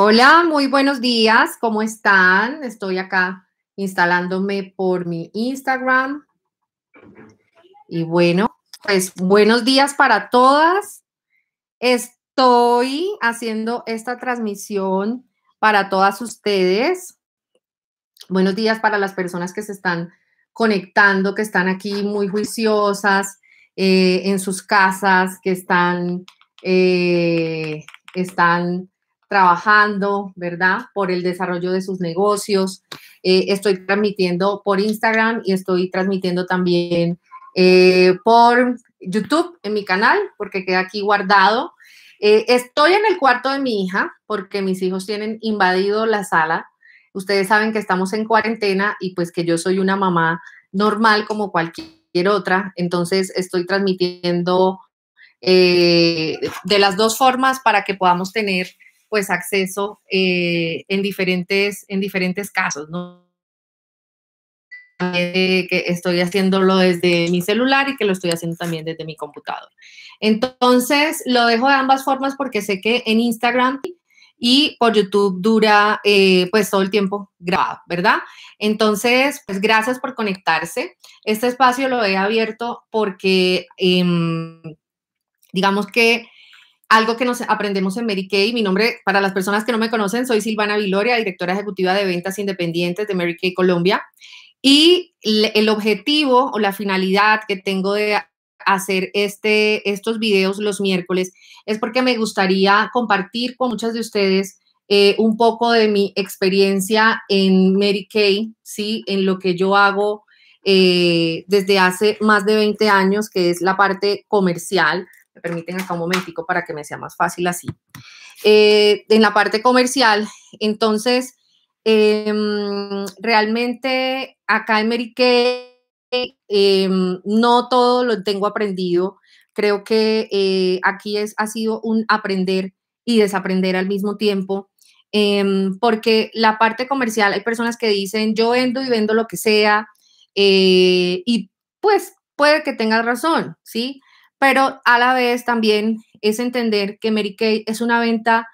Hola, muy buenos días, ¿cómo están? Estoy acá instalándome por mi Instagram. Y bueno, pues buenos días para todas. Estoy haciendo esta transmisión para todas ustedes. Buenos días para las personas que se están conectando, que están aquí muy juiciosas eh, en sus casas, que están, eh, están trabajando, ¿verdad? Por el desarrollo de sus negocios. Eh, estoy transmitiendo por Instagram y estoy transmitiendo también eh, por YouTube en mi canal, porque queda aquí guardado. Eh, estoy en el cuarto de mi hija, porque mis hijos tienen invadido la sala. Ustedes saben que estamos en cuarentena y pues que yo soy una mamá normal como cualquier otra. Entonces estoy transmitiendo de las dos formas para que podamos tener pues acceso eh, en, diferentes, en diferentes casos, ¿no? Eh, que estoy haciéndolo desde mi celular y que lo estoy haciendo también desde mi computador. Entonces, lo dejo de ambas formas porque sé que en Instagram y por YouTube dura eh, pues todo el tiempo grabado, ¿verdad? Entonces, pues gracias por conectarse. Este espacio lo he abierto porque, em, digamos que algo que nos aprendemos en Mary Kay, Mi nombre, para las personas que no me conocen, soy Silvana Viloria, directora ejecutiva de ventas independientes de Mary Kay Colombia. Y el objetivo o la finalidad que tengo de hacer este, estos videos los miércoles es porque me gustaría compartir con muchas de ustedes eh, un poco de mi experiencia en Kay ¿sí? en lo que yo hago eh, desde hace más de 20 años, que es la parte comercial permiten acá un momentico para que me sea más fácil así. Eh, en la parte comercial, entonces, em, realmente acá en Merique em, no todo lo tengo aprendido. Creo que eh, aquí es, ha sido un aprender y desaprender al mismo tiempo. Em, porque la parte comercial, hay personas que dicen, yo vendo y vendo lo que sea, eh, y pues puede que tengas razón, ¿sí? pero a la vez también es entender que Mary Kay es una venta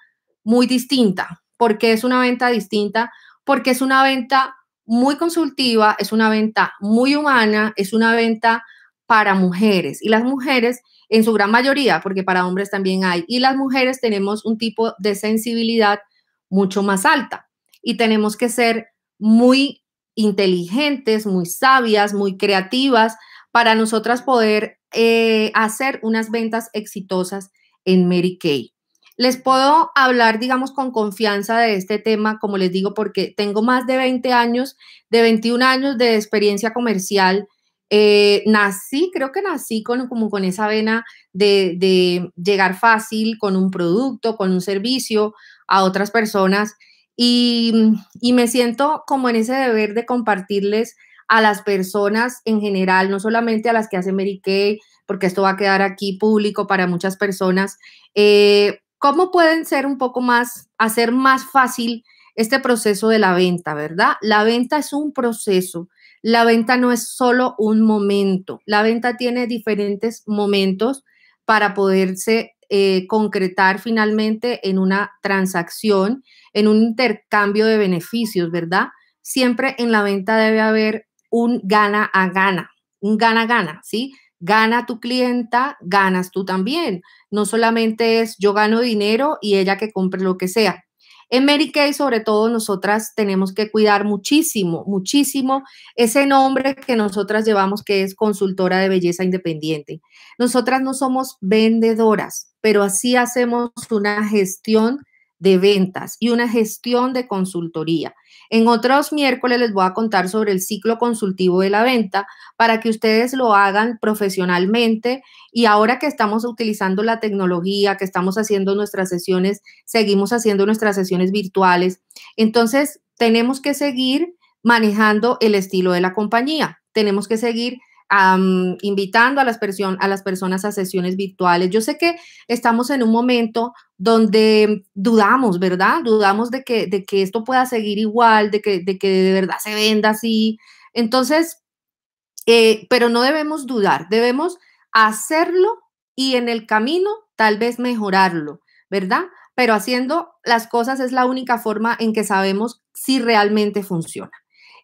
muy distinta. porque es una venta distinta? Porque es una venta muy consultiva, es una venta muy humana, es una venta para mujeres y las mujeres en su gran mayoría, porque para hombres también hay, y las mujeres tenemos un tipo de sensibilidad mucho más alta y tenemos que ser muy inteligentes, muy sabias, muy creativas para nosotras poder eh, hacer unas ventas exitosas en Mary Kay. Les puedo hablar, digamos, con confianza de este tema, como les digo, porque tengo más de 20 años, de 21 años de experiencia comercial. Eh, nací, creo que nací con, como con esa vena de, llegar fácil con un producto, con un servicio a otras personas y, y me siento como en ese deber de compartirles a las personas en general, no solamente a las que hacen Mary Kay, porque esto va a quedar aquí público para muchas personas. Eh, ¿Cómo pueden ser un poco más, hacer más fácil este proceso de la venta, verdad? La venta es un proceso. La venta no es solo un momento. La venta tiene diferentes momentos para poderse eh, concretar finalmente en una transacción, en un intercambio de beneficios, ¿verdad? Siempre en la venta debe haber un gana a gana, un gana a gana, ¿sí? Gana tu clienta, ganas tú también. No solamente es yo gano dinero y ella que compre lo que sea. En Mary Kay, sobre todo, nosotras tenemos que cuidar muchísimo, muchísimo ese nombre que nosotras llevamos, que es consultora de belleza independiente. Nosotras no somos vendedoras, pero así hacemos una gestión de ventas y una gestión de consultoría. En otros miércoles les voy a contar sobre el ciclo consultivo de la venta para que ustedes lo hagan profesionalmente y ahora que estamos utilizando la tecnología, que estamos haciendo nuestras sesiones, seguimos haciendo nuestras sesiones virtuales. Entonces, tenemos que seguir manejando el estilo de la compañía, tenemos que seguir invitando a las, a las personas a sesiones virtuales. Yo sé que estamos en un momento donde dudamos, ¿verdad? Dudamos de que, de que esto pueda seguir igual, de que, de que de verdad se venda así. Entonces, eh, pero no debemos dudar, debemos hacerlo y en el camino tal vez mejorarlo, ¿verdad? Pero haciendo las cosas es la única forma en que sabemos si realmente funciona.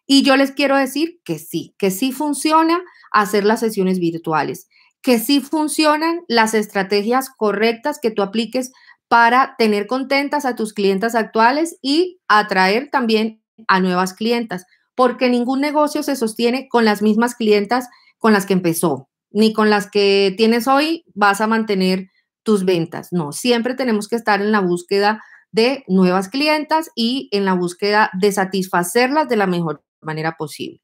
Y yo les quiero decir que sí, que sí funciona hacer las sesiones virtuales, que sí funcionan las estrategias correctas que tú apliques para tener contentas a tus clientas actuales y atraer también a nuevas clientas, porque ningún negocio se sostiene con las mismas clientas con las que empezó, ni con las que tienes hoy vas a mantener tus ventas. No, siempre tenemos que estar en la búsqueda de nuevas clientas y en la búsqueda de satisfacerlas de la mejor manera posible.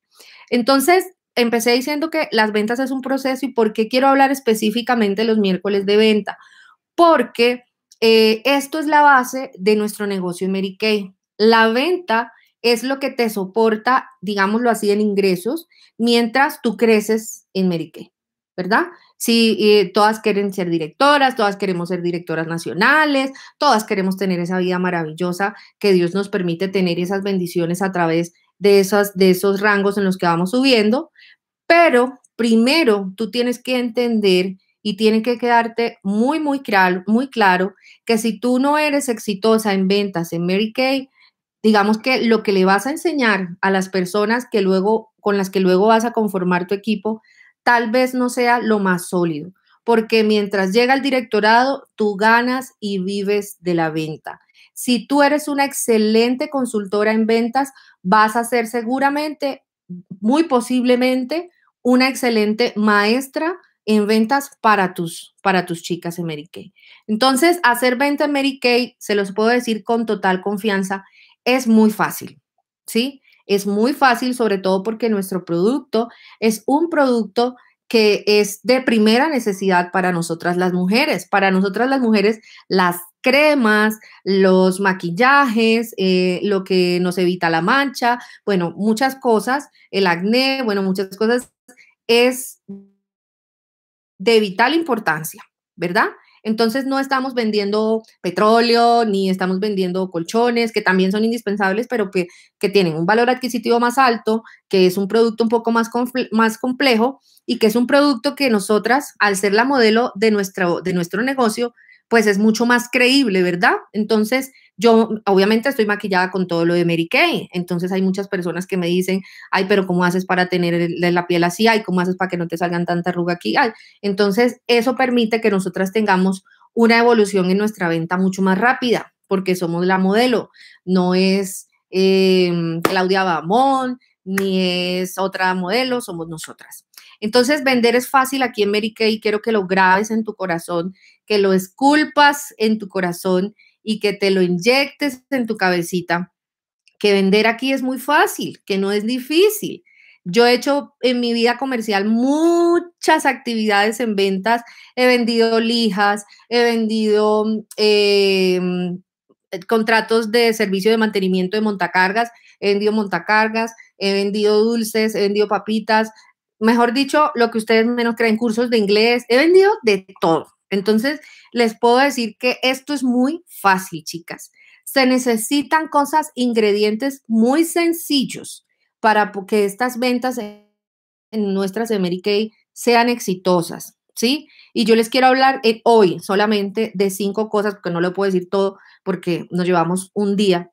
Entonces, empecé diciendo que las ventas es un proceso y por qué quiero hablar específicamente los miércoles de venta. Porque eh, esto es la base de nuestro negocio en Mary La venta es lo que te soporta, digámoslo así, en ingresos, mientras tú creces en Mary ¿verdad? Si eh, todas quieren ser directoras, todas queremos ser directoras nacionales, todas queremos tener esa vida maravillosa que Dios nos permite tener esas bendiciones a través de de, esas, de esos rangos en los que vamos subiendo, pero primero tú tienes que entender y tiene que quedarte muy, muy claro, muy claro que si tú no eres exitosa en ventas en Mary Kay, digamos que lo que le vas a enseñar a las personas que luego, con las que luego vas a conformar tu equipo, tal vez no sea lo más sólido, porque mientras llega el directorado, tú ganas y vives de la venta. Si tú eres una excelente consultora en ventas, vas a ser seguramente, muy posiblemente, una excelente maestra en ventas para tus, para tus chicas en Mary Kay. Entonces, hacer venta en Mary Kay, se los puedo decir con total confianza, es muy fácil, ¿sí? Es muy fácil, sobre todo porque nuestro producto es un producto que es de primera necesidad para nosotras las mujeres. Para nosotras las mujeres, las cremas, los maquillajes, eh, lo que nos evita la mancha, bueno, muchas cosas, el acné, bueno, muchas cosas, es de vital importancia, ¿verdad? Entonces no estamos vendiendo petróleo ni estamos vendiendo colchones, que también son indispensables, pero que, que tienen un valor adquisitivo más alto, que es un producto un poco más, más complejo y que es un producto que nosotras, al ser la modelo de nuestro, de nuestro negocio, pues es mucho más creíble, ¿verdad? Entonces, yo obviamente estoy maquillada con todo lo de Mary Kay, entonces hay muchas personas que me dicen, ay, pero ¿cómo haces para tener la piel así? Ay, ¿cómo haces para que no te salgan tanta arruga aquí? entonces eso permite que nosotras tengamos una evolución en nuestra venta mucho más rápida, porque somos la modelo, no es eh, Claudia Bamón, ni es otra modelo, somos nosotras. Entonces, vender es fácil aquí en Mary Kay. Quiero que lo grabes en tu corazón, que lo esculpas en tu corazón y que te lo inyectes en tu cabecita, que vender aquí es muy fácil, que no es difícil. Yo he hecho en mi vida comercial muchas actividades en ventas. He vendido lijas, he vendido em, contratos de servicio de mantenimiento de montacargas, he vendido montacargas, he vendido dulces, he vendido papitas, mejor dicho, lo que ustedes menos creen, cursos de inglés, he vendido de todo. Entonces, les puedo decir que esto es muy fácil, chicas. Se necesitan cosas, ingredientes muy sencillos para que estas ventas en nuestras de sean exitosas, ¿sí? Y yo les quiero hablar hoy solamente de cinco cosas, porque no lo puedo decir todo, porque nos llevamos un día,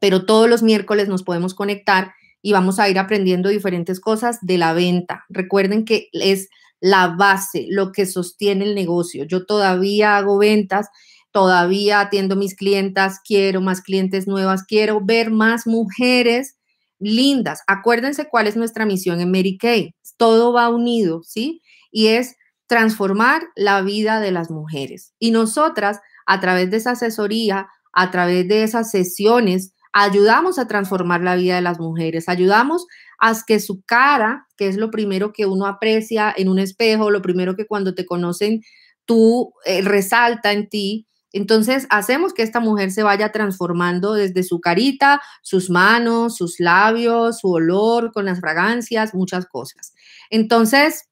pero todos los miércoles nos podemos conectar y vamos a ir aprendiendo diferentes cosas de la venta. Recuerden que es la base, lo que sostiene el negocio. Yo todavía hago ventas, todavía atiendo mis clientas, quiero más clientes nuevas, quiero ver más mujeres lindas. Acuérdense cuál es nuestra misión en Mary Kay. Todo va unido, ¿sí? Y es transformar la vida de las mujeres. Y nosotras, a través de esa asesoría, a través de esas sesiones, ayudamos a transformar la vida de las mujeres, ayudamos a que su cara, que es lo primero que uno aprecia en un espejo, lo primero que cuando te conocen tú eh, resalta en ti, entonces hacemos que esta mujer se vaya transformando desde su carita, sus manos, sus labios, su olor, con las fragancias, muchas cosas. Entonces,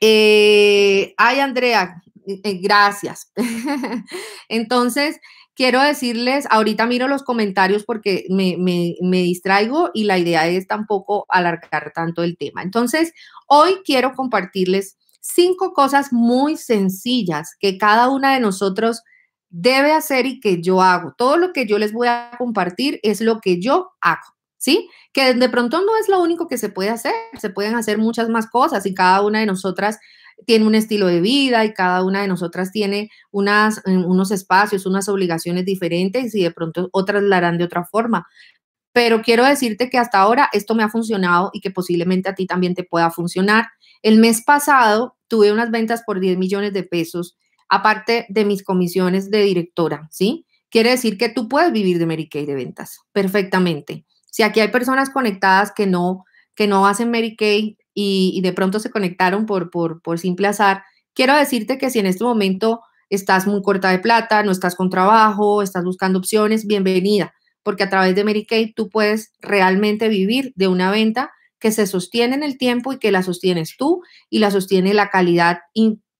eh, ay Andrea, eh, gracias. Entonces, Quiero decirles, ahorita miro los comentarios porque me, me, distraigo y la idea es tampoco alargar tanto el tema. Entonces, hoy quiero compartirles cinco cosas muy sencillas que cada una de nosotros debe hacer y que yo hago. Todo lo que yo les voy a compartir es lo que yo hago, ¿sí? Que de pronto no es lo único que se puede hacer, se pueden hacer muchas más cosas y cada una de nosotras tiene un estilo de vida y cada una de nosotras tiene unas, eh, unos espacios, unas obligaciones diferentes y de pronto otras la harán de otra forma. Pero quiero decirte que hasta ahora esto me ha funcionado y que posiblemente a ti también te pueda funcionar. El mes pasado tuve unas ventas por 10 millones de pesos, aparte de mis comisiones de directora, ¿sí? Quiere decir que tú puedes vivir de Mary Kay de ventas perfectamente. Si aquí hay personas conectadas que no, que no hacen Mary Kay, y, de pronto se conectaron por, por, simple azar, quiero decirte que si en este momento estás muy corta de plata, no estás con trabajo, estás buscando opciones, bienvenida, porque a través de Mary tú puedes realmente vivir de una venta que se sostiene en el tiempo y que la sostienes tú y la sostiene la calidad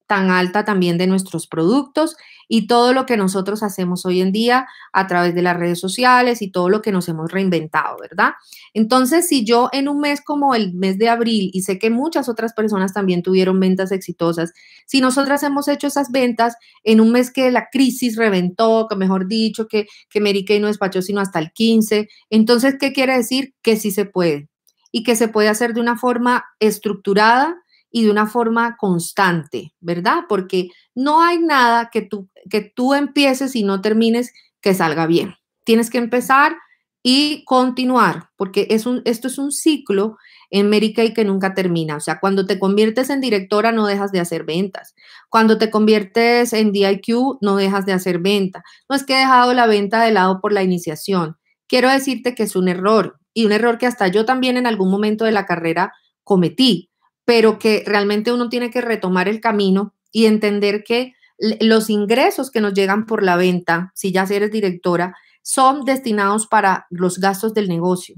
tan alta también de nuestros productos y todo lo que nosotros hacemos hoy en día a través de las redes sociales y todo lo que nos hemos reinventado, ¿verdad? Entonces, si yo en un mes como el mes de abril, y sé que muchas otras personas también tuvieron ventas exitosas, si nosotras hemos hecho esas ventas en un mes que la crisis reventó, que mejor dicho, que, que Mary Kay no despachó sino hasta el 15, entonces, ¿qué quiere decir? Que sí se puede y que se puede hacer de una forma estructurada, y de una forma constante, ¿verdad? Porque no hay nada que tú, que tú empieces y no termines que salga bien. Tienes que empezar y continuar, porque esto es un ciclo en Mary Kay que nunca termina. O sea, cuando te conviertes en directora no dejas de hacer ventas. Cuando te conviertes en DIQ no dejas de hacer venta. No es que he dejado la venta de lado por la iniciación. Quiero decirte que es un error y un error que hasta yo también en algún momento de la carrera cometí pero que realmente uno tiene que retomar el camino y entender que los ingresos que nos llegan por la venta, si ya eres directora, son destinados para los gastos del negocio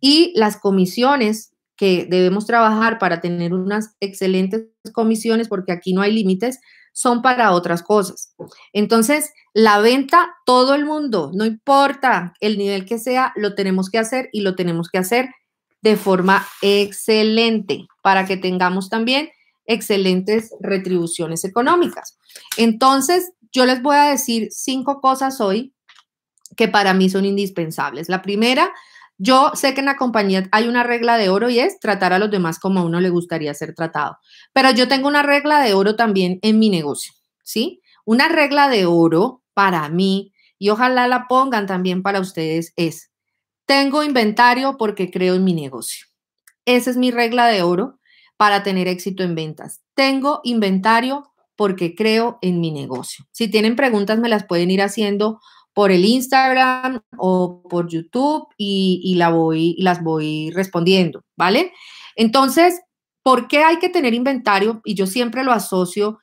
y las comisiones que debemos trabajar para tener unas excelentes comisiones, porque aquí no hay límites, son para otras cosas. Entonces, la venta, todo el mundo, no importa el nivel que sea, lo tenemos que hacer y lo tenemos que hacer de forma excelente para que tengamos también excelentes retribuciones económicas. Entonces, yo les voy a decir cinco cosas hoy que para mí son indispensables. La primera, yo sé que en la compañía hay una regla de oro y es tratar a los demás como a uno le gustaría ser tratado, pero yo tengo una regla de oro también en mi negocio, ¿sí? Una regla de oro para mí y ojalá la pongan también para ustedes es tengo inventario porque creo en mi negocio. Esa es mi regla de oro para tener éxito en ventas. Tengo inventario porque creo en mi negocio. Si tienen preguntas, me las pueden ir haciendo por el Instagram o por YouTube y, la voy, las voy respondiendo, ¿vale? Entonces, ¿por qué hay que tener inventario? Y yo siempre lo asocio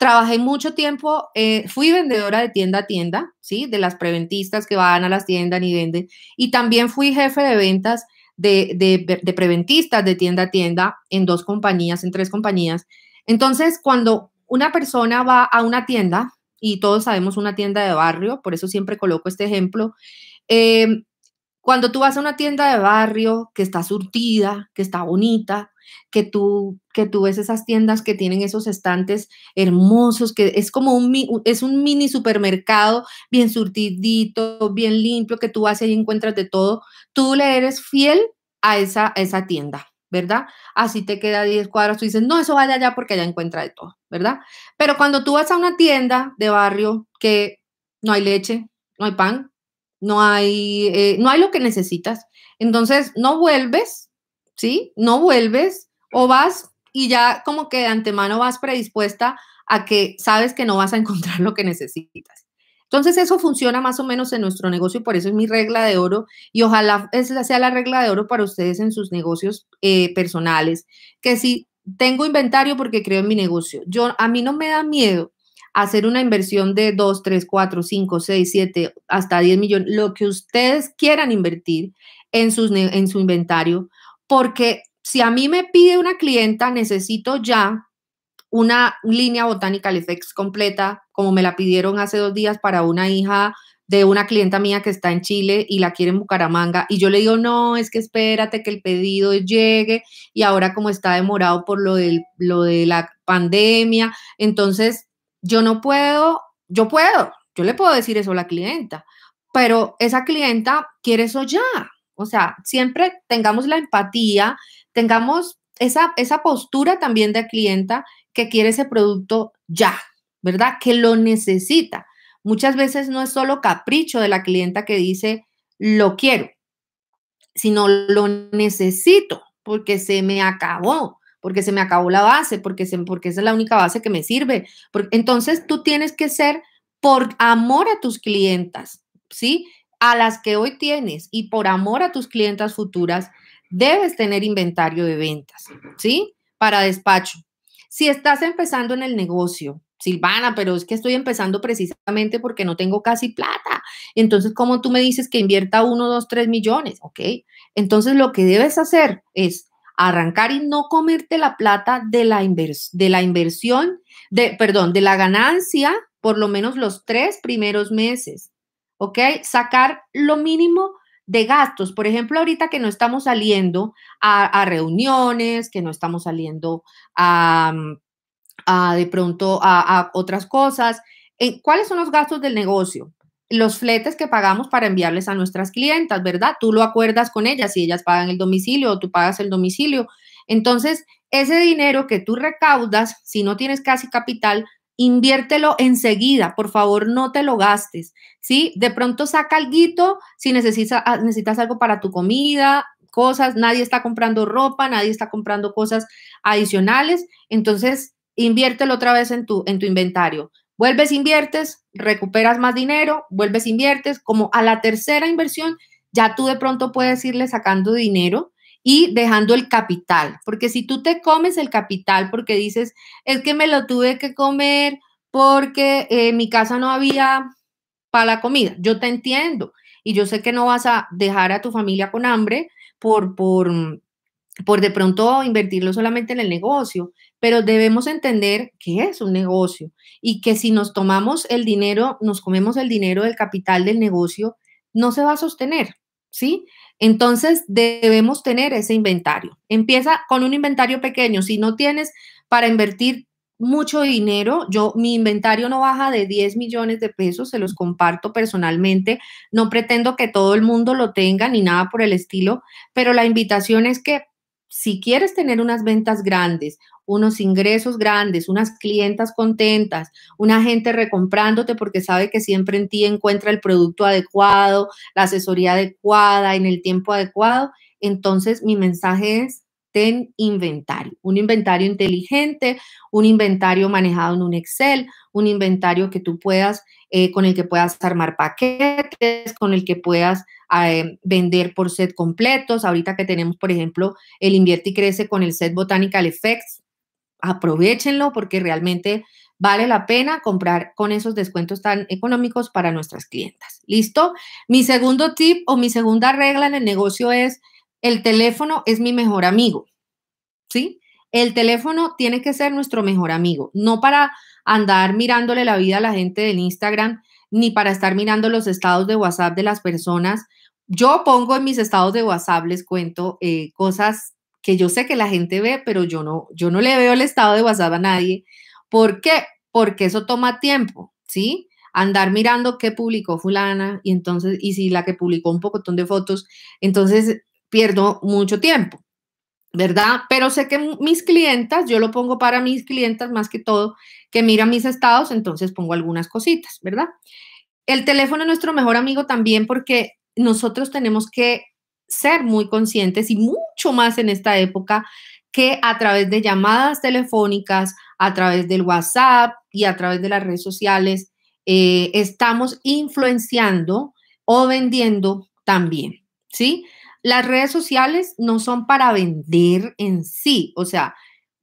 trabajé mucho tiempo, eh, fui vendedora de tienda a tienda, ¿sí? De las preventistas que van a las tiendas y venden. Y también fui jefe de ventas de, preventistas de tienda a tienda en dos compañías, en tres compañías. Entonces, cuando una persona va a una tienda, y todos sabemos una tienda de barrio, por eso siempre coloco este ejemplo, eh, cuando tú vas a una tienda de barrio que está surtida, que está bonita, que tú, que tú ves esas tiendas que tienen esos estantes hermosos, que es como un, es un mini supermercado bien surtidito, bien limpio, que tú vas y ahí encuentras de todo. Tú le eres fiel a esa, esa tienda. ¿verdad? Así te queda 10 cuadros, tú dices, no, eso vaya allá porque allá encuentra de todo, ¿verdad? Pero cuando tú vas a una tienda de barrio que no hay leche, no hay pan, no hay, eh, no hay lo que necesitas, entonces no vuelves ¿sí? No vuelves o vas y ya como que de antemano vas predispuesta a que sabes que no vas a encontrar lo que necesitas. Entonces eso funciona más o menos en nuestro negocio y por eso es mi regla de oro y ojalá sea la regla de oro para ustedes en sus negocios eh, personales, que si tengo inventario porque creo en mi negocio, yo a mí no me da miedo hacer una inversión de 2, 3, 4, 5, 6, 7, hasta 10 millones, lo que ustedes quieran invertir en, sus, en su inventario, porque si a mí me pide una clienta, necesito ya una línea botánica lex completa, como me la pidieron hace dos días para una hija de una clienta mía que está en Chile y la quiere en Bucaramanga. Y yo le digo, no, es que espérate que el pedido llegue y ahora como está demorado por lo, del, lo de la pandemia, entonces yo no puedo, yo puedo, yo le puedo decir eso a la clienta, pero esa clienta quiere eso ya. O sea, siempre tengamos la empatía, tengamos esa, esa postura también de clienta que quiere ese producto ya, ¿verdad? Que lo necesita. Muchas veces no es solo capricho de la clienta que dice, lo quiero, sino lo necesito porque se me acabó, porque se me acabó la base, porque, porque esa es la única base que me sirve. entonces tú tienes que ser por amor a tus clientas, ¿sí? a las que hoy tienes y por amor a tus clientas futuras, debes tener inventario de ventas, ¿sí? Para despacho. Si estás empezando en el negocio, Silvana, pero es que estoy empezando precisamente porque no tengo casi plata. Entonces, ¿cómo tú me dices que invierta uno, dos, tres millones? ¿Ok? Entonces, lo que debes hacer es arrancar y no comerte la plata de la, de la inversión, de, perdón, de la ganancia, por lo menos los tres primeros meses. ¿ok? Sacar lo mínimo de gastos. Por ejemplo, ahorita que no estamos saliendo a, reuniones, que no estamos saliendo a, de pronto a, a, otras cosas, eh, ¿cuáles son los gastos del negocio? Los fletes que pagamos para enviarles a nuestras clientas, ¿verdad? Tú lo acuerdas con ellas, si ellas pagan el domicilio o tú pagas el domicilio. Entonces, ese dinero que tú recaudas, si no tienes casi capital, inviértelo enseguida, por favor, no te lo gastes, ¿sí? De pronto saca algo si necesitas, ah, necesitas algo para tu comida, cosas, nadie está comprando ropa, nadie está comprando cosas adicionales, entonces inviértelo otra vez en tu, en tu inventario. Vuelves, inviertes, recuperas más dinero, vuelves, inviertes, como a la tercera inversión, ya tú de pronto puedes irle sacando dinero y dejando el capital, porque si tú te comes el capital porque dices, es que me lo tuve que comer porque eh, mi casa no había para la comida, yo te entiendo y yo sé que no vas a dejar a tu familia con hambre por, por, mm, por de pronto invertirlo solamente en el negocio, pero debemos entender que es un negocio y que si nos tomamos el dinero, nos comemos el dinero del capital del negocio, no se va a sostener. ¿sí? Entonces debemos tener ese inventario. Empieza con un inventario pequeño. Si no tienes para invertir mucho dinero, yo mi inventario no baja de 10 millones de pesos, se los comparto personalmente. No pretendo que todo el mundo lo tenga ni nada por el estilo, pero la invitación es que si quieres tener unas ventas grandes unos ingresos grandes, unas clientas contentas, una gente recomprándote porque sabe que siempre en ti encuentra el producto adecuado, la asesoría adecuada, en el tiempo adecuado, entonces mi mensaje es, ten inventario, un inventario inteligente, un inventario manejado en un Excel, un inventario que tú puedas, eh, con el que puedas armar paquetes, con el que puedas eh, vender por set completos. Ahorita que tenemos, por ejemplo, el invierte y crece con el set Botanical Effects, aprovechenlo porque realmente vale la pena comprar con esos descuentos tan económicos para nuestras clientas. ¿Listo? Mi segundo tip o mi segunda regla en el negocio es el teléfono es mi mejor amigo. ¿Sí? El teléfono tiene que ser nuestro mejor amigo, no para andar mirándole la vida a la gente del Instagram, ni para estar mirando los estados de WhatsApp de las personas. Yo pongo en mis estados de WhatsApp, les cuento, eh, cosas que yo sé que la gente ve, pero yo no, yo no le veo el estado de WhatsApp a nadie. ¿Por qué? Porque eso toma tiempo, ¿sí? Andar mirando qué publicó fulana y entonces, y si la que publicó un poco de fotos, entonces pierdo mucho tiempo, ¿verdad? Pero sé que mis clientas, yo lo pongo para mis clientas más que todo, que miran mis estados, entonces pongo algunas cositas, ¿verdad? El teléfono es nuestro mejor amigo también porque nosotros tenemos que ser muy conscientes y mucho más en esta época que a través de llamadas telefónicas, a través del WhatsApp y a través de las redes sociales, eh, estamos influenciando o vendiendo también, ¿sí? Las redes sociales no son para vender en sí, o sea,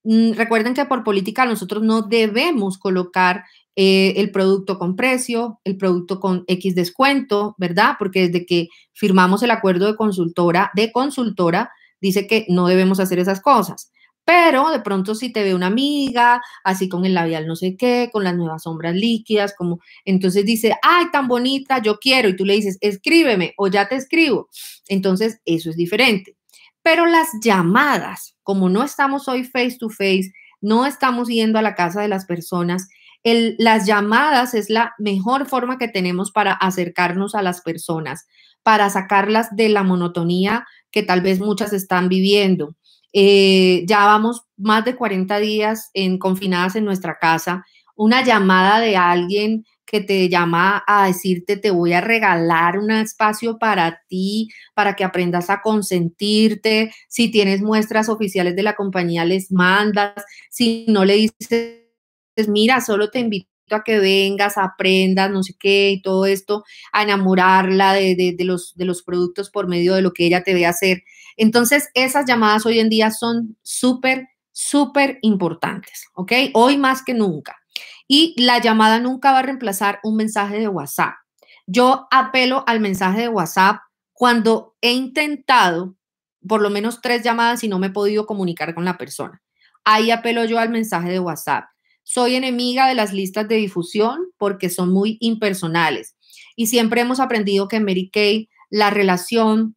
mm, recuerden que por política nosotros no debemos colocar eh, el producto con precio, el producto con X descuento, ¿verdad? Porque desde que firmamos el acuerdo de consultora, de consultora, dice que no debemos hacer esas cosas. Pero de pronto si te ve una amiga, así con el labial no sé qué, con las nuevas sombras líquidas, como entonces dice, ay, tan bonita, yo quiero, y tú le dices, escríbeme o ya te escribo. Entonces, eso es diferente. Pero las llamadas, como no estamos hoy face to face, no estamos yendo a la casa de las personas, las llamadas es la mejor forma que tenemos para acercarnos a las personas, para sacarlas de la monotonía que tal vez muchas están viviendo. Eh, ya vamos más de 40 días en, confinadas en nuestra casa. Una llamada de alguien que te llama a decirte te voy a regalar un espacio para ti, para que aprendas a consentirte. Si tienes muestras oficiales de la compañía, les mandas. Si no le dices entonces, pues, mira, solo te invito a que vengas, aprendas, no sé qué, y todo esto, a enamorarla de, los, de los productos por medio de lo que ella te ve hacer. Entonces, esas llamadas hoy en día son súper, súper importantes, ¿ok? Hoy más que nunca. Y la llamada nunca va a reemplazar un mensaje de WhatsApp. Yo apelo al mensaje de WhatsApp cuando he intentado por lo menos tres llamadas y no me he podido comunicar con la persona. Ahí apelo yo al mensaje de WhatsApp. Soy enemiga de las listas de difusión porque son muy impersonales. Y siempre hemos aprendido que Mary Kay, la relación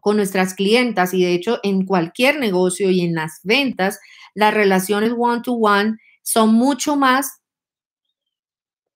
con nuestras clientas y de hecho en cualquier negocio y en las ventas, las relaciones one-to-one son mucho más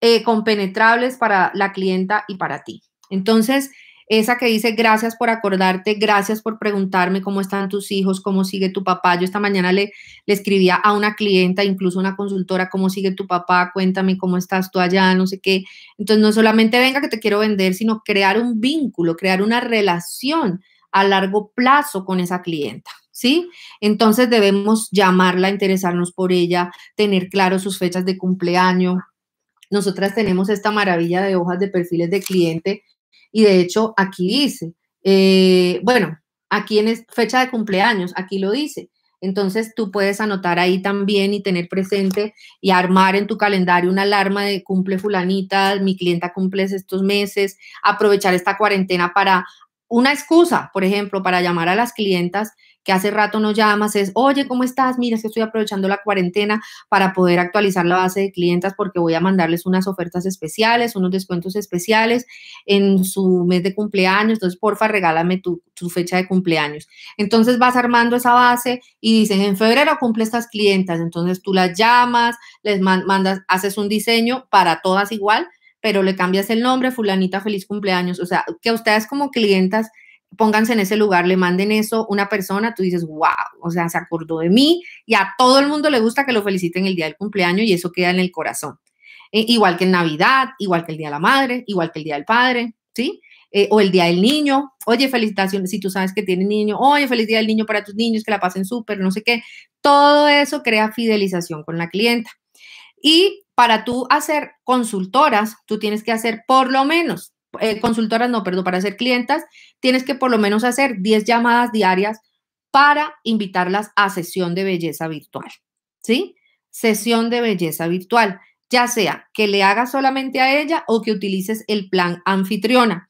eh, compenetrables para la clienta y para ti. Entonces, esa que dice gracias por acordarte, gracias por preguntarme cómo están tus hijos, cómo sigue tu papá. Yo esta mañana le, le escribía a una clienta, incluso una consultora, cómo sigue tu papá, cuéntame cómo estás tú allá, no sé qué. Entonces, no solamente venga que te quiero vender, sino crear un vínculo, crear una relación a largo plazo con esa clienta. ¿sí? Entonces debemos llamarla, interesarnos por ella, tener claro sus fechas de cumpleaños. Nosotras tenemos esta maravilla de hojas de perfiles de cliente y de hecho, aquí dice, eh, bueno, aquí en fecha de cumpleaños, aquí lo dice. Entonces tú puedes anotar ahí también y tener presente y armar en tu calendario una alarma de cumple fulanita, mi clienta cumple estos meses, aprovechar esta cuarentena para una excusa, por ejemplo, para llamar a las clientas que hace rato no llamas, es, oye, ¿cómo estás? Mira, es que estoy aprovechando la cuarentena para poder actualizar la base de clientes porque voy a mandarles unas ofertas especiales, unos descuentos especiales en su mes de cumpleaños, entonces porfa, regálame tu, tu fecha de cumpleaños. Entonces vas armando esa base y dicen, en febrero cumple estas clientas, entonces tú las llamas, les mandas, haces un diseño para todas igual, pero le cambias el nombre, fulanita, feliz cumpleaños. O sea, que a ustedes como clientas pónganse en ese lugar, le manden eso una persona, tú dices, wow, o sea, se acordó de mí y a todo el mundo le gusta que lo feliciten el día del cumpleaños y eso queda en el corazón. E, igual que en Navidad, igual que el Día de la Madre, igual que el Día del Padre, ¿sí? Eh, o el Día del Niño, oye, felicitaciones, si tú sabes que tiene niño, oye, feliz Día del Niño para tus niños, que la pasen súper, no sé qué. Todo eso crea fidelización con la clienta. Y para tú hacer consultoras, tú tienes que hacer por lo menos eh, consultoras, no, perdón, para ser clientas, tienes que por lo menos hacer 10 llamadas diarias para invitarlas a sesión de belleza virtual, ¿sí? Sesión de belleza virtual, ya sea que le hagas solamente a ella o que utilices el plan anfitriona.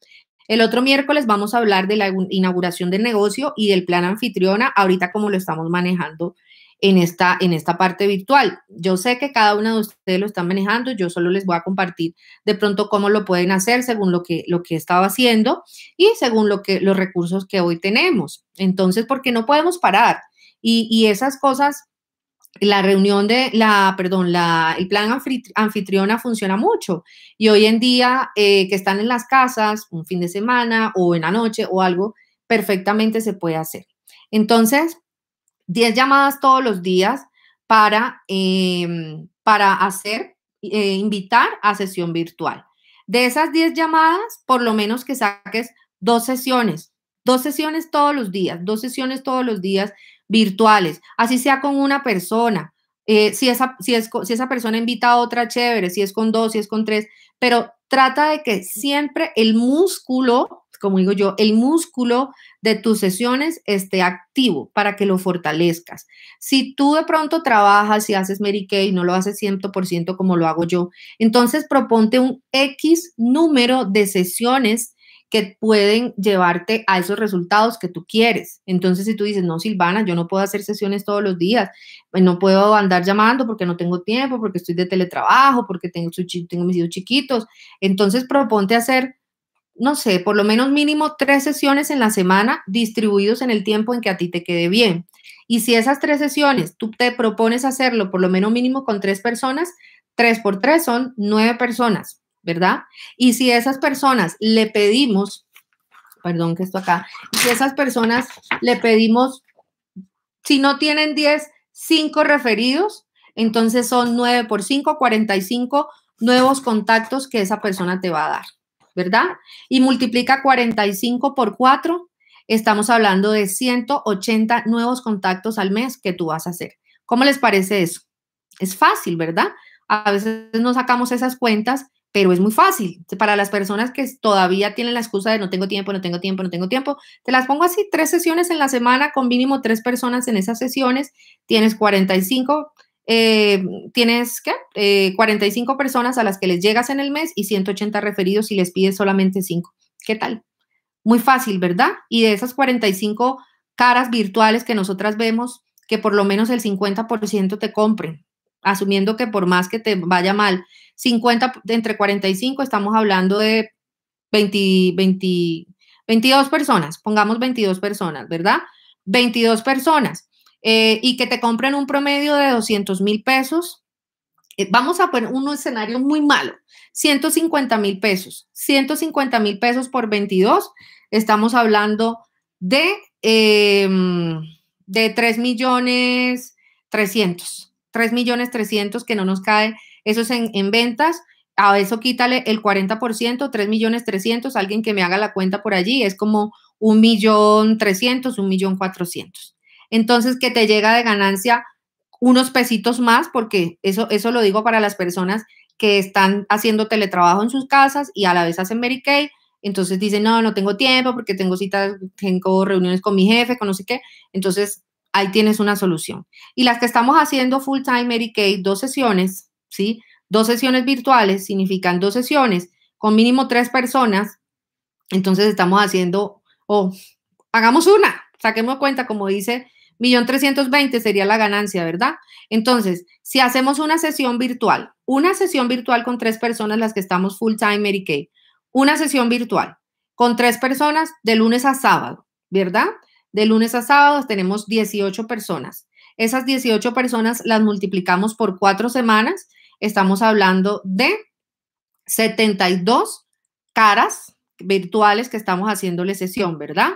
El otro miércoles vamos a hablar de la inauguración del negocio y del plan anfitriona, ahorita como lo estamos manejando en esta, en esta parte virtual. Yo sé que cada uno de ustedes lo están manejando, yo solo les voy a compartir de pronto cómo lo pueden hacer según lo que, lo que he haciendo y según lo que, los recursos que hoy tenemos. Entonces, porque no podemos parar y, esas cosas, la reunión de la, perdón, la, el plan anfitriona funciona mucho y hoy en día eh, que están en las casas un fin de semana o en la noche o algo, perfectamente se puede hacer. Entonces, 10 llamadas todos los días para, em, para hacer, eh, invitar a sesión virtual. De esas 10 llamadas, por lo menos que saques dos sesiones, dos sesiones todos los días, dos sesiones todos los días virtuales, así sea con una persona. Eh, si, es, si esa persona invita a otra, chévere, si es con dos, si es con tres, pero trata de que siempre el músculo como digo yo, el músculo de tus sesiones esté activo para que lo fortalezcas. Si tú de pronto trabajas y haces Mary Kay, no lo haces 100% como lo hago yo, entonces proponte un X número de sesiones que pueden llevarte a esos resultados que tú quieres. Entonces, si tú dices, no, Silvana, yo no puedo hacer sesiones todos los días, no puedo andar llamando porque no tengo tiempo, porque estoy de teletrabajo, porque tengo, tengo mis hijos chiquitos, entonces proponte hacer no sé, por lo menos mínimo tres sesiones en la semana distribuidos en el tiempo en que a ti te quede bien. Y si esas tres sesiones tú te propones hacerlo por lo menos mínimo con tres personas, tres por tres son nueve personas, ¿verdad? Y si esas personas le pedimos, perdón que esto acá, si esas personas le pedimos, si no tienen diez, cinco referidos, entonces son nueve por cinco, 45 nuevos contactos que esa persona te va a dar. ¿verdad? Y multiplica 45 por 4, estamos hablando de 180 nuevos contactos al mes que tú vas a hacer. ¿Cómo les parece eso? Es fácil, ¿verdad? A veces no sacamos esas cuentas, pero es muy fácil. Para las personas que todavía tienen la excusa de no tengo tiempo, no tengo tiempo, no tengo tiempo, te las pongo así, tres sesiones en la semana con mínimo tres personas en esas sesiones, tienes 45 eh, tienes ¿qué? 45 eh, personas a las que les llegas en el mes y 180 referidos y les pides solamente 5. ¿Qué tal? Muy fácil, ¿verdad? Y de esas 45 caras virtuales que nosotras vemos, que por lo menos el 50% te compren, asumiendo que por más que te vaya mal, 50 entre 45 estamos hablando de 22 personas, pongamos 22 personas, ¿verdad? 22 personas. Eh, y que te compren un promedio de 200 mil pesos, eh, vamos a poner un escenario muy malo, 150 mil pesos, 150 mil pesos por 22, estamos hablando de, em, de 3 millones 300, 3 millones 300 que no nos cae, eso en, ventas, a eso quítale el 40%, 3 millones 300, alguien que me haga la cuenta por allí, es como 1 millón 300, 1 millón 400. Entonces, que te llega de ganancia unos pesitos más, porque eso, eso lo digo para las personas que están haciendo teletrabajo en sus casas y a la vez hacen Mary Kay, entonces dicen, no, no tengo tiempo porque tengo citas, tengo reuniones con mi jefe, con no sé qué. Entonces, ahí tienes una solución. Y las que estamos haciendo full time Mary Kay, dos sesiones, ¿sí? Dos sesiones virtuales significan dos sesiones con mínimo tres personas. Entonces, estamos haciendo, o oh, hagamos una, saquemos cuenta, como dice Millón trescientos sería la ganancia, ¿verdad? Entonces, si hacemos una sesión virtual, una sesión virtual con tres personas, las que estamos full time Mary Kay, una sesión virtual con tres personas de lunes a sábado, ¿verdad? De lunes a sábado tenemos 18 personas. Esas 18 personas las multiplicamos por cuatro semanas. Estamos hablando de 72 caras virtuales que estamos haciéndole sesión, ¿verdad?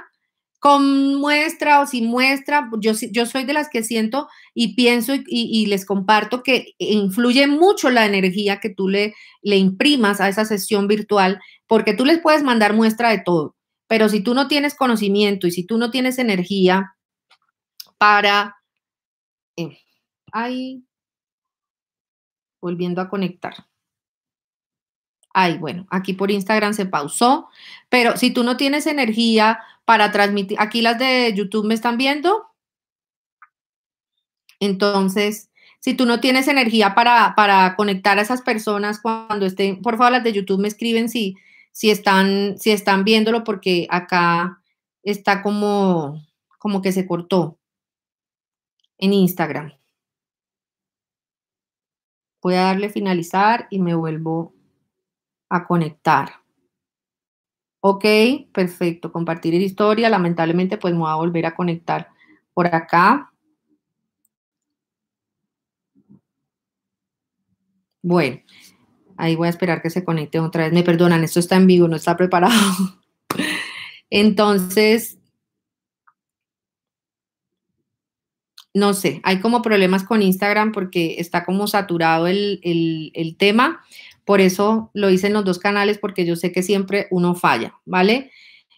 con muestra o sin muestra, yo, yo soy de las que siento y pienso y, les comparto que influye mucho la energía que tú le, imprimas a esa sesión virtual, porque tú les puedes mandar muestra de todo, pero si tú no tienes conocimiento y si tú no tienes energía para... Eh, ahí, volviendo a conectar ay, bueno, aquí por Instagram se pausó, pero si tú no tienes energía para transmitir, aquí las de YouTube me están viendo, entonces, si tú no tienes energía para, para conectar a esas personas cuando estén, por favor, las de YouTube me escriben si, si, están, si están viéndolo porque acá está como, como que se cortó en Instagram. Voy a darle finalizar y me vuelvo a conectar. Ok, perfecto. Compartir historia. Lamentablemente, pues me voy a volver a conectar por acá. Bueno, ahí voy a esperar que se conecte otra vez. Me perdonan, esto está en vivo, no está preparado. Entonces, no sé, hay como problemas con Instagram porque está como saturado el, el tema, por eso lo hice en los dos canales, porque yo sé que siempre uno falla, ¿vale?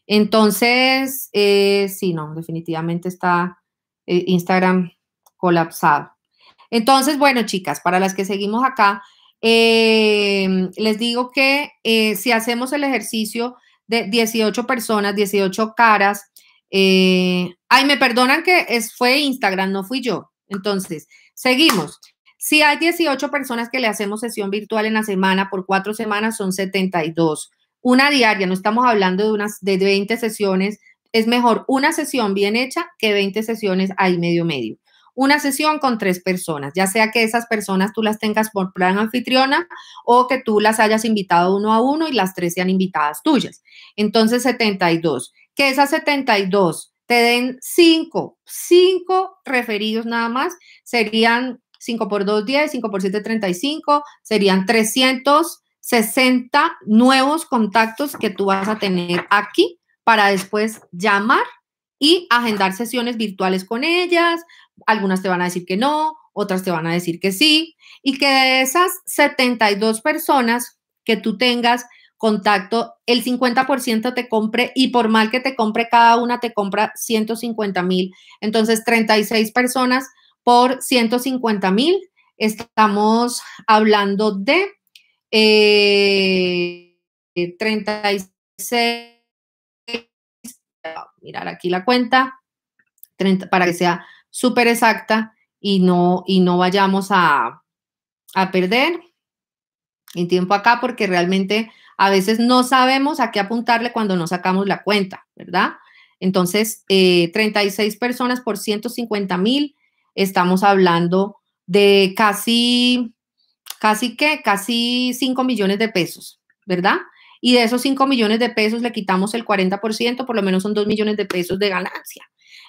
Entonces, eh, sí, no, definitivamente está eh, Instagram colapsado. Entonces, bueno, chicas, para las que seguimos acá, eh, les digo que si hacemos el ejercicio de 18 personas, 18 caras, ay, me perdonan que es, fue Instagram, no fui yo. Entonces, seguimos. Si hay 18 personas que le hacemos sesión virtual en la semana, por cuatro semanas son 72. Una diaria, no estamos hablando de unas de 20 sesiones. Es mejor una sesión bien hecha que 20 sesiones ahí medio medio. Una sesión con tres personas, ya sea que esas personas tú las tengas por plan anfitriona o que tú las hayas invitado uno a uno y las tres sean invitadas tuyas. Entonces 72. Que esas 72 te den cinco, cinco referidos nada más, serían 5 por 2, 10, 5 por 7, 35, serían 360 nuevos contactos que tú vas a tener aquí para después llamar y agendar sesiones virtuales con ellas. Algunas te van a decir que no, otras te van a decir que sí. Y que de esas 72 personas que tú tengas contacto, el 50% te compre y por mal que te compre cada una, te compra 150 mil. Entonces, 36 personas por 150 mil, estamos hablando de eh, 36, mirar aquí la cuenta, para que sea súper exacta y no, y no vayamos a, perder en tiempo acá porque realmente a veces no sabemos a qué apuntarle cuando no sacamos la cuenta, ¿verdad? Entonces, 36 eh, personas por 150 mil estamos hablando de casi, casi que, casi 5 millones de pesos, ¿verdad? Y de esos 5 millones de pesos le quitamos el 40%, por lo menos son 2 millones de pesos de ganancia.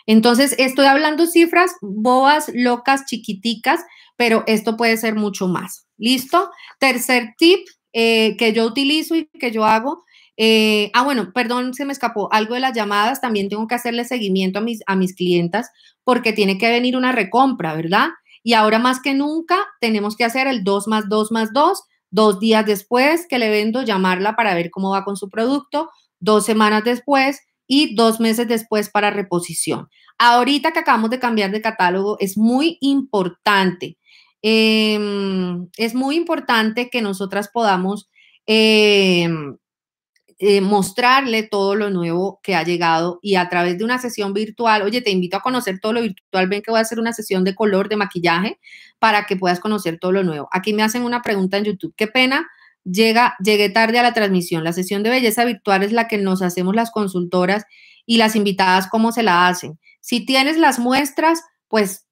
Entonces, estoy hablando cifras boas, locas, chiquiticas, pero esto puede ser mucho más. ¿Listo? Tercer tip eh, que yo utilizo y que yo hago eh, ah, bueno, perdón, se me escapó algo de las llamadas. También tengo que hacerle seguimiento a mis, a mis clientas porque tiene que venir una recompra, ¿verdad? Y ahora más que nunca tenemos que hacer el 2 más 2 más 2, dos días después que le vendo, llamarla para ver cómo va con su producto, dos semanas después y dos meses después para reposición. Ahorita que acabamos de cambiar de catálogo, es muy importante. Em, es muy importante que nosotras podamos em, eh, mostrarle todo lo nuevo que ha llegado y a través de una sesión virtual, oye, te invito a conocer todo lo virtual, ven que voy a hacer una sesión de color, de maquillaje, para que puedas conocer todo lo nuevo. Aquí me hacen una pregunta en YouTube, qué pena, llega, llegué tarde a la transmisión. La sesión de belleza virtual es la que nos hacemos las consultoras y las invitadas, ¿cómo se la hacen? Si tienes las muestras, pues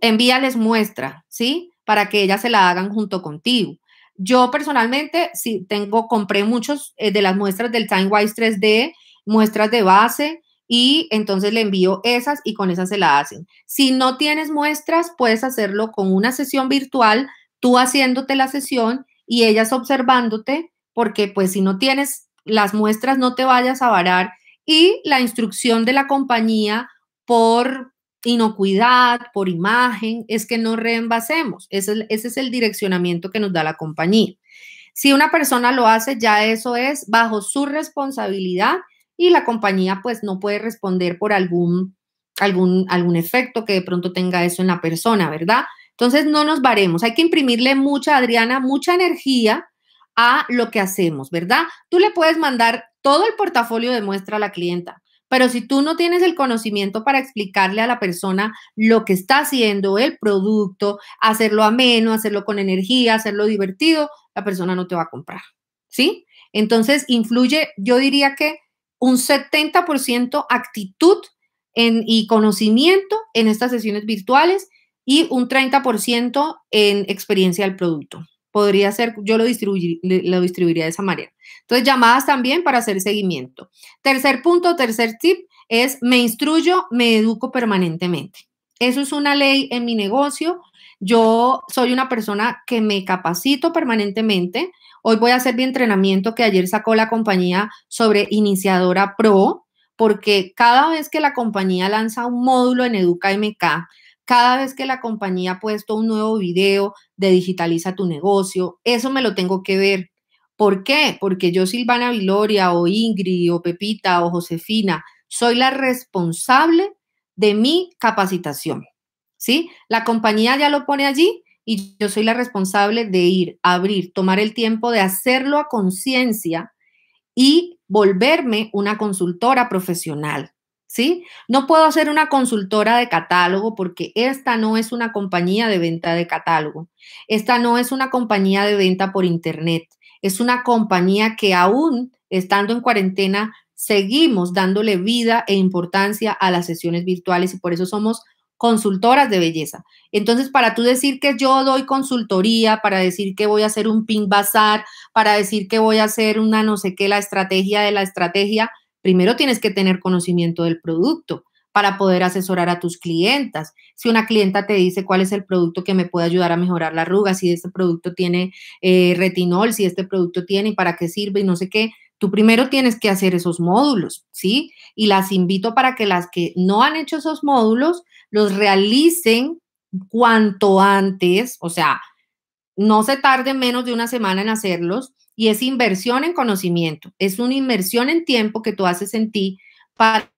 envíales muestra, ¿sí? Para que ellas se la hagan junto contigo. Yo personalmente, sí, tengo, compré muchos eh, de las muestras del TimeWise 3D, muestras de base, y entonces le envío esas y con esas se la hacen. Si no tienes muestras, puedes hacerlo con una sesión virtual, tú haciéndote la sesión y ellas observándote, porque pues si no tienes las muestras, no te vayas a varar. Y la instrucción de la compañía por inocuidad, por imagen, es que no reenvasemos. Ese es, el direccionamiento que nos da la compañía. Si una persona lo hace, ya eso es bajo su responsabilidad y la compañía pues no puede responder por algún, algún, algún efecto que de pronto tenga eso en la persona, ¿verdad? Entonces no nos varemos, hay que imprimirle mucha, Adriana, mucha energía a lo que hacemos, ¿verdad? Tú le puedes mandar todo el portafolio de muestra a la clienta, pero si tú no tienes el conocimiento para explicarle a la persona lo que está haciendo, el producto, hacerlo ameno, hacerlo con energía, hacerlo divertido, la persona no te va a comprar. ¿Sí? Entonces, influye, yo diría que un 70% actitud y conocimiento en estas sesiones virtuales y un 30% en experiencia del producto podría ser, yo lo, distribuiría de esa manera. Entonces, llamadas también para hacer seguimiento. Tercer punto, tercer tip es me instruyo, me educo permanentemente. Eso es una ley en mi negocio. Yo soy una persona que me capacito permanentemente. Hoy voy a hacer mi entrenamiento que ayer sacó la compañía sobre Iniciadora Pro, porque cada vez que la compañía lanza un módulo en Educa cada vez que la compañía ha puesto un nuevo video de digitaliza tu negocio, eso me lo tengo que ver. ¿Por qué? Porque yo, Silvana Viloria o Ingrid o Pepita o Josefina, soy la responsable de mi capacitación. ¿Sí? La compañía ya lo pone allí y yo soy la responsable de ir, abrir, tomar el tiempo de hacerlo a conciencia y volverme una consultora profesional. ¿sí? No puedo hacer una consultora de catálogo porque esta no es una compañía de venta de catálogo. Esta no es una compañía de venta por Internet. Es una compañía que aún estando en cuarentena, seguimos dándole vida e importancia a las sesiones virtuales y por eso somos consultoras de belleza. Entonces, para tú decir que yo doy consultoría, para decir que voy a hacer un pin bazar, para decir que voy a hacer una no sé qué, la estrategia de la estrategia, Primero tienes que tener conocimiento del producto para poder asesorar a tus clientas. Si una clienta te dice cuál es el producto que me puede ayudar a mejorar la arruga, si este producto tiene eh, retinol, si este producto tiene y para qué sirve y no sé qué, tú primero tienes que hacer esos módulos, ¿sí? Y las invito para que las que no han hecho esos módulos los realicen cuanto antes, o sea, no se tarde menos de una semana en hacerlos y es inversión en conocimiento, es una inversión en tiempo que tú haces en ti para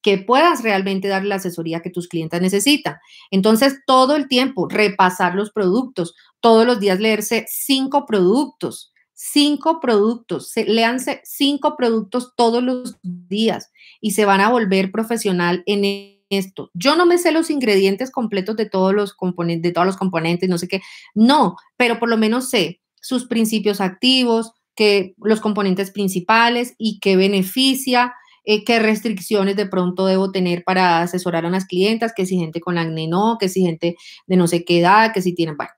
que puedas realmente dar la asesoría que tus clientes necesitan. Entonces, todo el tiempo, repasar los productos, todos los días leerse cinco productos, cinco productos, leanse cinco productos todos los días y se van a volver profesional en esto. Yo no me sé los ingredientes completos de todos los componentes, de todos los componentes, no sé qué, no, pero por lo menos sé sus principios activos, que los componentes principales y qué beneficia, eh, qué restricciones de pronto debo tener para asesorar a las clientas, que si gente con acné no, que si gente de no sé qué edad, que si tienen, bueno,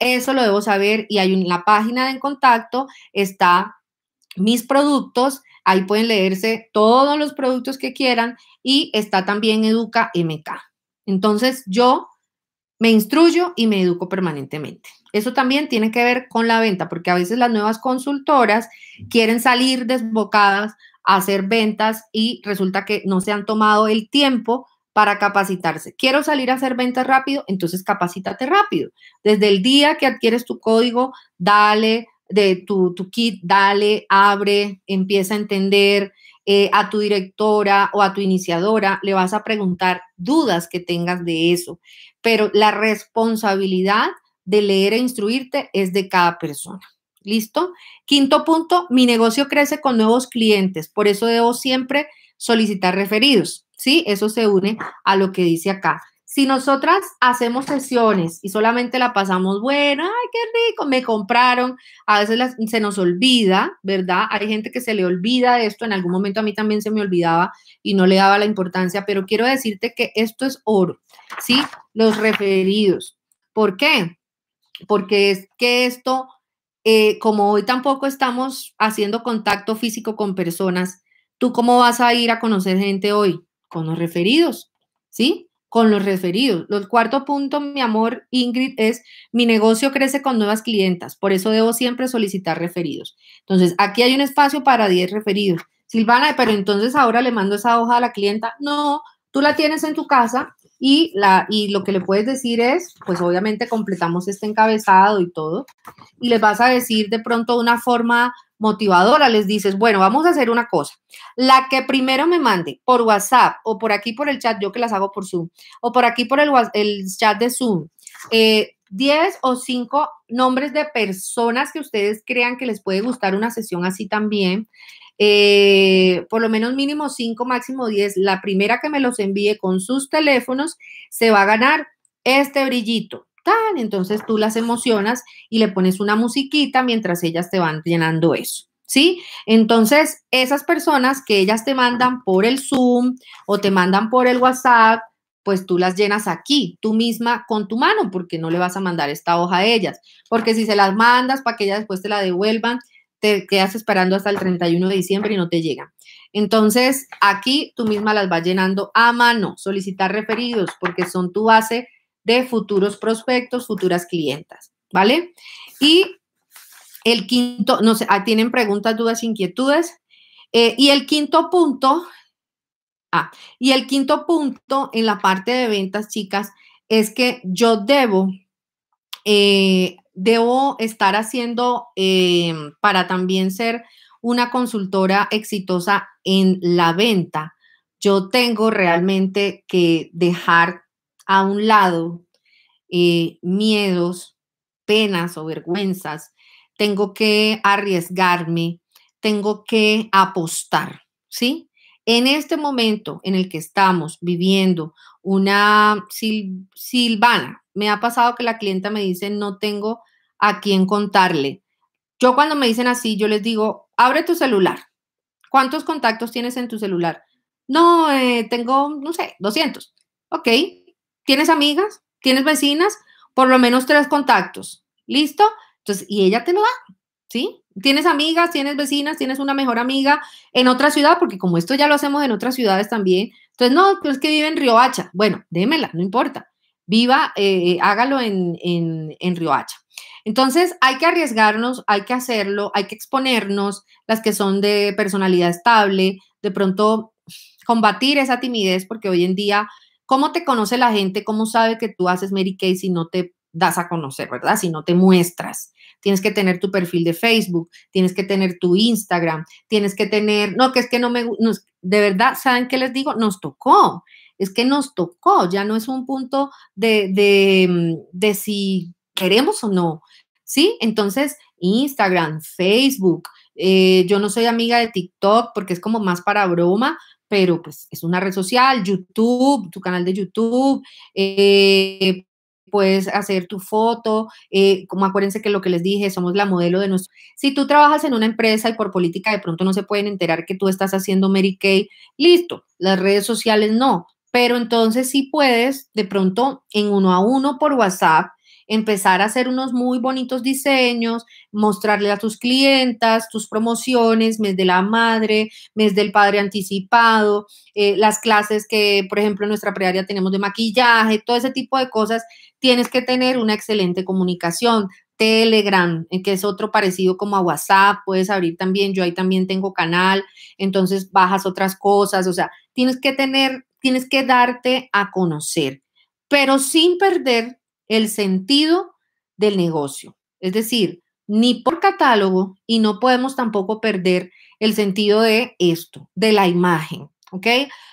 eso lo debo saber y hay en la página de en contacto está mis productos, ahí pueden leerse todos los productos que quieran y está también Educa MK. Entonces yo me instruyo y me educo permanentemente. Eso también tiene que ver con la venta, porque a veces las nuevas consultoras quieren salir desbocadas a hacer ventas y resulta que no se han tomado el tiempo para capacitarse. Quiero salir a hacer ventas rápido, entonces capacítate rápido. Desde el día que adquieres tu código, dale de tu, kit, dale, abre, empieza a entender eh, a tu directora o a tu iniciadora, le vas a preguntar dudas que tengas de eso. Pero la responsabilidad de leer e instruirte es de cada persona. ¿Listo? Quinto punto, mi negocio crece con nuevos clientes, por eso debo siempre solicitar referidos, ¿sí? Eso se une a lo que dice acá. Si nosotras hacemos sesiones y solamente la pasamos, bueno, ay, qué rico, me compraron, a veces se nos olvida, ¿verdad? Hay gente que se le olvida esto, en algún momento a mí también se me olvidaba y no le daba la importancia, pero quiero decirte que esto es oro, ¿sí? Los referidos. ¿Por qué? porque es que esto, eh, como hoy tampoco estamos haciendo contacto físico con personas, ¿tú cómo vas a ir a conocer gente hoy? Con los referidos, ¿sí? Con los referidos. El cuarto punto, mi amor, Ingrid, es mi negocio crece con nuevas clientas, por eso debo siempre solicitar referidos. Entonces, aquí hay un espacio para 10 referidos. Silvana, pero entonces ahora le mando esa hoja a la clienta. No, tú la tienes en tu casa, y, la, y lo que le puedes decir es, pues obviamente completamos este encabezado y todo, y les vas a decir de pronto una forma motivadora, les dices, bueno, vamos a hacer una cosa, la que primero me mande por WhatsApp o por aquí por el chat, yo que las hago por Zoom, o por aquí por el, el chat de Zoom, 10 eh, o 5 nombres de personas que ustedes crean que les puede gustar una sesión así también. Eh, por lo menos mínimo 5, máximo 10, la primera que me los envíe con sus teléfonos, se va a ganar este brillito. Tan, entonces tú las emocionas y le pones una musiquita mientras ellas te van llenando eso. ¿sí? Entonces, esas personas que ellas te mandan por el Zoom o te mandan por el WhatsApp, pues tú las llenas aquí, tú misma con tu mano, porque no le vas a mandar esta hoja a ellas, porque si se las mandas para que ellas después te la devuelvan, te quedas esperando hasta el 31 de diciembre y no te llegan. Entonces, aquí tú misma las vas llenando a mano, solicitar referidos, porque son tu base de futuros prospectos, futuras clientas, ¿vale? Y el quinto, no sé, ah, tienen preguntas, dudas, inquietudes. Eh, y el quinto punto, ah, y el quinto punto en la parte de ventas, chicas, es que yo debo eh, debo estar haciendo eh, para también ser una consultora exitosa en la venta? Yo tengo realmente que dejar a un lado eh, miedos, penas o vergüenzas. Tengo que arriesgarme, tengo que apostar, ¿sí? En este momento en el que estamos viviendo una silvana, me ha pasado que la clienta me dice, no tengo a quién contarle. Yo cuando me dicen así, yo les digo, abre tu celular. ¿Cuántos contactos tienes en tu celular? No, eh, tengo, no sé, 200. Ok, ¿tienes amigas? ¿Tienes vecinas? Por lo menos tres contactos. ¿Listo? Entonces, y ella te lo da. ¿sí? Tienes amigas, tienes vecinas, tienes una mejor amiga en otra ciudad, porque como esto ya lo hacemos en otras ciudades también, entonces, no, es que vive en Riohacha. Bueno, démela, no importa. Viva, eh, hágalo en, en, en Riohacha. Entonces, hay que arriesgarnos, hay que hacerlo, hay que exponernos, las que son de personalidad estable, de pronto combatir esa timidez, porque hoy en día, ¿cómo te conoce la gente? ¿Cómo sabe que tú haces Mary Kay si no te das a conocer, verdad? Si no te muestras tienes que tener tu perfil de Facebook, tienes que tener tu Instagram, tienes que tener, no, que es que no me, gusta, de verdad, ¿saben qué les digo? Nos tocó, es que nos tocó, ya no es un punto de, mm, si queremos o no, ¿sí? Entonces, Instagram, Facebook, eh, yo no soy amiga de TikTok porque es como más para broma, pero pues es una red social, YouTube, tu canal de YouTube, eh, puedes hacer tu foto, eh, como acuérdense que lo que les dije, somos la modelo de nuestro... Si tú trabajas en una empresa y por política de pronto no se pueden enterar que tú estás haciendo Mary Kay, listo, las redes sociales no, pero entonces sí puedes de pronto en uno a uno por WhatsApp empezar a hacer unos muy bonitos diseños, mostrarle a tus clientas tus promociones, mes de la madre, mes del padre anticipado, eh, las clases que, por ejemplo, en nuestra prearia tenemos de maquillaje, todo ese tipo de cosas. Tienes que tener una excelente comunicación, Telegram, eh, que es otro parecido como a WhatsApp, puedes abrir también, yo ahí también tengo canal, entonces bajas otras cosas, o sea, tienes que tener, tienes que darte a conocer, pero sin perder el sentido del negocio. Es decir, ni por catálogo y no podemos tampoco perder el sentido de esto, de la imagen, ¿ok?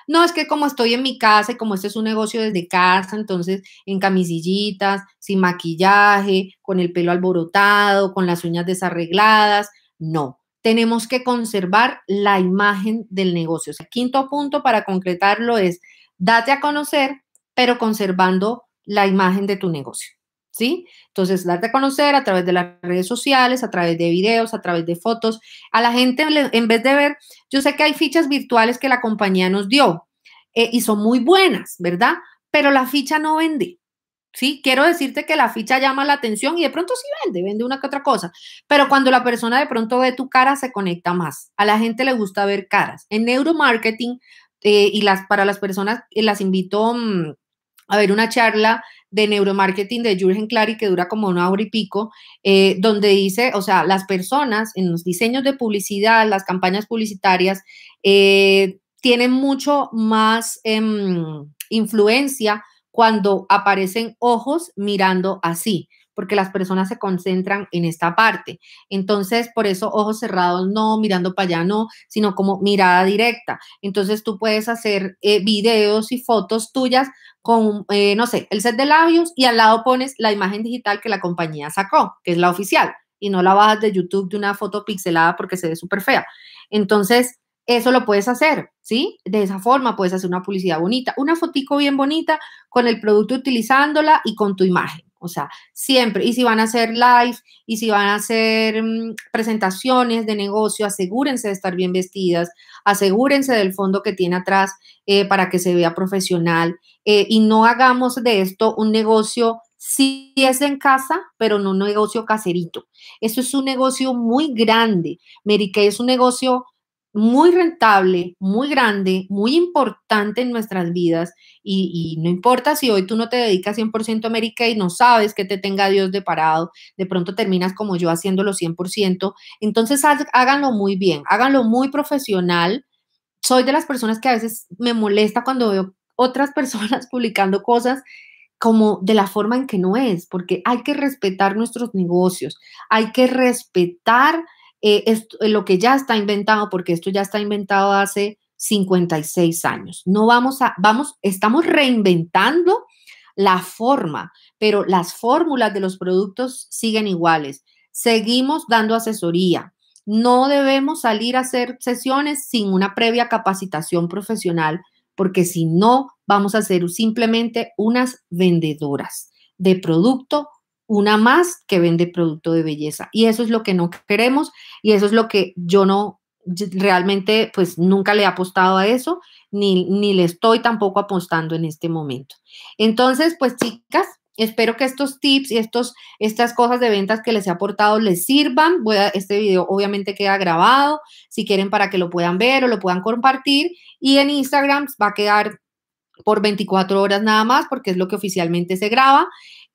No es que como estoy en mi casa y como este es un negocio desde casa, entonces en camisillitas, sin maquillaje, con el pelo alborotado, con las uñas desarregladas, no. Tenemos que conservar la imagen del negocio. O quinto punto para concretarlo es date a conocer, pero conservando la imagen de tu negocio. ¿Sí? Entonces, darte a conocer a través de las redes sociales, a través de videos, a través de fotos. A la gente, en vez de ver, yo sé que hay fichas virtuales que la compañía nos dio eh, y son muy buenas, ¿verdad? Pero la ficha no vende. ¿sí? Quiero decirte que la ficha llama la atención y de pronto sí vende, vende una que otra cosa, pero cuando la persona de pronto ve tu cara se conecta más. A la gente le gusta ver caras. En neuromarketing eh, y las para las personas eh, las invito mm, a ver una charla de neuromarketing de Jürgen Clary que dura como una hora y pico, eh, donde dice, o sea, las personas en los diseños de publicidad, las campañas publicitarias, eh, tienen mucho más em, influencia cuando aparecen ojos mirando así porque las personas se concentran en esta parte. Entonces, por eso ojos cerrados no, mirando para allá no, sino como mirada directa. Entonces, tú puedes hacer eh, videos y fotos tuyas con, eh, no sé, el set de labios y al lado pones la imagen digital que la compañía sacó, que es la oficial, y no la bajas de YouTube de una foto pixelada porque se ve súper fea. Entonces, eso lo puedes hacer, ¿sí? De esa forma puedes hacer una publicidad bonita, una fotico bien bonita con el producto utilizándola y con tu imagen. O sea, siempre. Y si van a hacer live, y si van a hacer mm, presentaciones de negocio, asegúrense de estar bien vestidas, asegúrense del fondo que tiene atrás eh, para que se vea profesional. Eh, y no hagamos de esto un negocio, si es en casa, pero no un negocio caserito. Esto es un negocio muy grande. Mary es un negocio muy rentable, muy grande, muy importante en nuestras vidas. Y, no importa si hoy tú no te dedicas 100% a América y no sabes que te tenga Dios de parado, de pronto terminas como yo haciéndolo 100%. Entonces háganlo muy bien, háganlo muy profesional. Soy de las personas que a veces me molesta cuando veo otras personas publicando cosas como de la forma en que no es, porque hay que respetar nuestros negocios, hay que respetar eh, eh, lo que ya está inventado, porque esto ya está inventado hace 56 años. No vamos a, vamos, estamos reinventando la forma, pero las fórmulas de los productos siguen iguales. Seguimos dando asesoría. No debemos salir a hacer sesiones sin una previa capacitación profesional, porque si no, vamos a ser simplemente unas vendedoras de producto una más que vende producto de belleza. Y eso es lo que no queremos y eso es lo que yo no realmente pues nunca le he apostado a eso, ni, ni le estoy tampoco apostando en este momento. Entonces, pues chicas, Espero que estos tips y estos, estas cosas de ventas que les he aportado les sirvan. Voy este video obviamente queda grabado, si quieren para que lo puedan ver o lo puedan compartir. Y en Instagram va a quedar por 24 horas nada más, porque es lo que oficialmente se graba.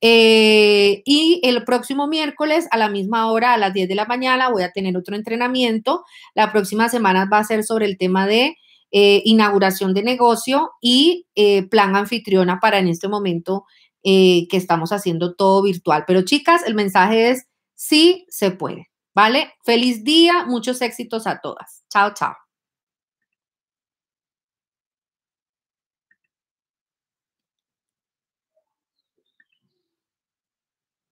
Eh, y el próximo miércoles a la misma hora, a las 10 de la mañana, voy a tener otro entrenamiento. La próxima semana va a ser sobre el tema de eh, inauguración de negocio y eh, plan anfitriona para en este momento que estamos haciendo todo virtual. Pero chicas, el mensaje es, sí se puede, ¿vale? Feliz día, muchos éxitos a todas. Chao, chao.